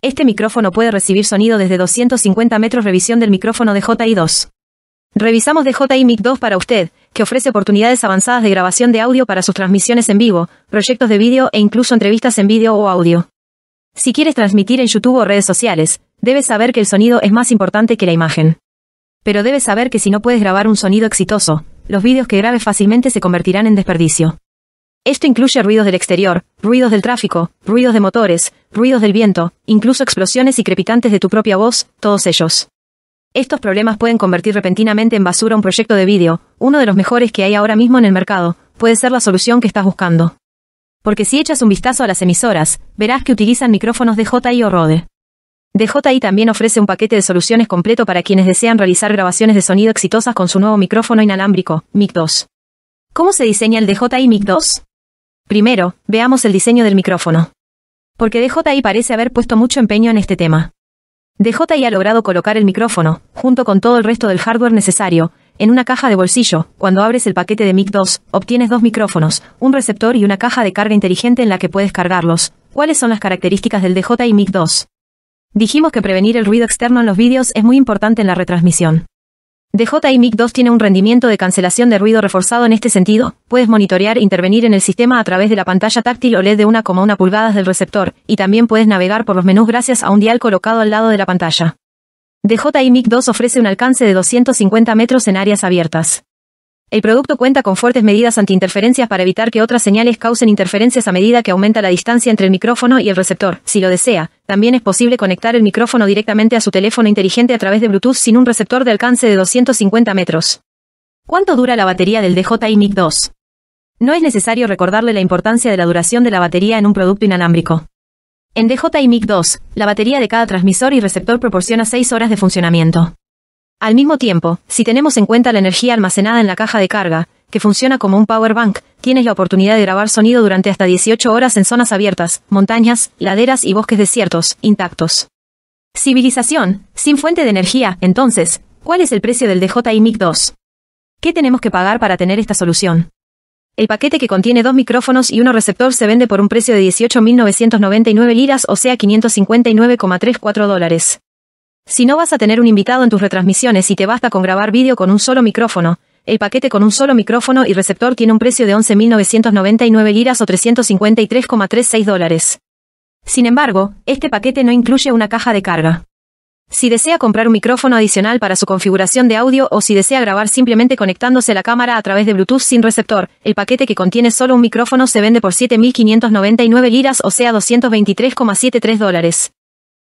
Este micrófono puede recibir sonido desde 250 metros. Revisión del micrófono de DJI2. Revisamos DJI Mic 2 para usted, que ofrece oportunidades avanzadas de grabación de audio para sus transmisiones en vivo, proyectos de vídeo e incluso entrevistas en vídeo o audio. Si quieres transmitir en YouTube o redes sociales, debes saber que el sonido es más importante que la imagen. Pero debes saber que si no puedes grabar un sonido exitoso, los vídeos que grabes fácilmente se convertirán en desperdicio. Esto incluye ruidos del exterior, ruidos del tráfico, ruidos de motores, ruidos del viento, incluso explosiones y crepitantes de tu propia voz, todos ellos. Estos problemas pueden convertir repentinamente en basura un proyecto de vídeo, uno de los mejores que hay ahora mismo en el mercado, puede ser la solución que estás buscando. Porque si echas un vistazo a las emisoras, verás que utilizan micrófonos DJI o Rode. DJI también ofrece un paquete de soluciones completo para quienes desean realizar grabaciones de sonido exitosas con su nuevo micrófono inalámbrico, MIC 2. ¿Cómo se diseña el DJI MIC 2? Primero, veamos el diseño del micrófono. Porque DJI parece haber puesto mucho empeño en este tema. DJI ha logrado colocar el micrófono, junto con todo el resto del hardware necesario, en una caja de bolsillo. Cuando abres el paquete de MIC 2, obtienes dos micrófonos, un receptor y una caja de carga inteligente en la que puedes cargarlos. ¿Cuáles son las características del DJI MIC 2? Dijimos que prevenir el ruido externo en los vídeos es muy importante en la retransmisión. DJI Mic 2 tiene un rendimiento de cancelación de ruido reforzado en este sentido. Puedes monitorear e intervenir en el sistema a través de la pantalla táctil o led de 1,1 pulgadas del receptor, y también puedes navegar por los menús gracias a un dial colocado al lado de la pantalla. DJI Mic 2 ofrece un alcance de 250 metros en áreas abiertas. El producto cuenta con fuertes medidas antiinterferencias para evitar que otras señales causen interferencias a medida que aumenta la distancia entre el micrófono y el receptor. Si lo desea, también es posible conectar el micrófono directamente a su teléfono inteligente a través de Bluetooth sin un receptor de alcance de 250 metros. ¿Cuánto dura la batería del DJI Mic 2? No es necesario recordarle la importancia de la duración de la batería en un producto inalámbrico. En DJI Mic 2, la batería de cada transmisor y receptor proporciona 6 horas de funcionamiento. Al mismo tiempo, si tenemos en cuenta la energía almacenada en la caja de carga, que funciona como un power bank, tienes la oportunidad de grabar sonido durante hasta 18 horas en zonas abiertas, montañas, laderas y bosques desiertos, intactos. Civilización, sin fuente de energía, entonces, ¿cuál es el precio del DJI MiG 2? ¿Qué tenemos que pagar para tener esta solución? El paquete que contiene dos micrófonos y uno receptor se vende por un precio de 18.999 liras, o sea 559,34 dólares. Si no vas a tener un invitado en tus retransmisiones y te basta con grabar vídeo con un solo micrófono, el paquete con un solo micrófono y receptor tiene un precio de 11.999 liras o 353,36 dólares. Sin embargo, este paquete no incluye una caja de carga. Si desea comprar un micrófono adicional para su configuración de audio o si desea grabar simplemente conectándose la cámara a través de Bluetooth sin receptor, el paquete que contiene solo un micrófono se vende por 7.599 liras o sea 223,73 dólares.